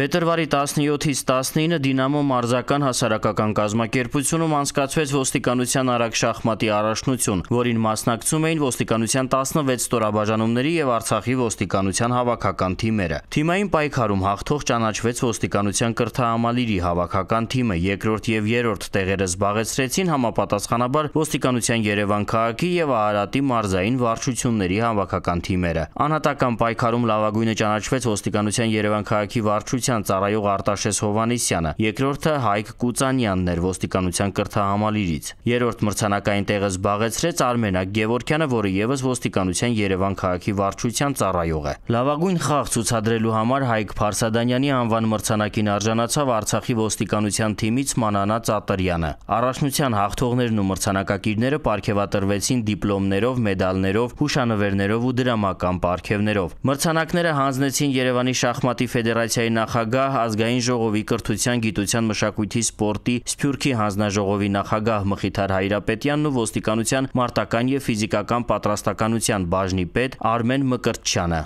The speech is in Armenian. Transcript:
Փետրվարի 17-ից 19-ը Դինամո մարզական հասարակական կազմակերպությունում անցկացվեց ոստիկանության արագ շախմատի առաջնություն, որին մասնակցում էին ոստիկանության 16 ստորաբաժանումների եւ Արցախի ոստիկանության հավաքական թիմերը։ Թիմային պայքարում հաղթող ճանաչվեց ոստիկանության կրթահամալիրի հավաքական թիմը, երկրորդ եւ երրորդ տեղերը զբաղեցրեցին համապատասխանաբար ոստիկանության Երևան քաղաքի եւ Արարատի մարզային վարչությունների հավաքական թիմերը։ Անհատական պայքարում լավագույնը ճանաչվեց ոստիկանության Երևան քաղաքի վարչության ոստիկանության ծառայող Արտաշես Հովանեսյանը, երկրորդը Հայկ Կուծանյանն էր ոստիկանության կրթահամալիրից։ Երրորդ մրցանակային տեղը զբաղեցրեց Արմենակ Գևորքյանը, որը եւս ոստիկանության Երևան քաղաքի վարչության ծառայող է։ Լավագույն խաղ ցուցադրելու համար Հայկ Փարսադանյանի անվան մրցանակին արժանացավ Արցախի ոստիկանության թիմից Մանանա Ծատարյանը։ Առաջնության հաղթողներն ու մրցանակակիրները ապարգևատրվեցին դիպլոմներով, մեդալներով, հուշանվերներով ու դրամական ապարգևներով։ Մրցանակները հանձնեցին Երևանի շախմատի ֆեդերացիայի նախ նախագահ, ազգային ժողովի կրթության, գիտության, մշակույթի, սպորտի, Սփյուռքի հանձնաժողովի նախագահ Մխիթար Հայրապետյանն ու ոստիկանության մարտական եւ ֆիզիկական պատրաստականության բաժնի պետ Արմեն Մկրտչյանը։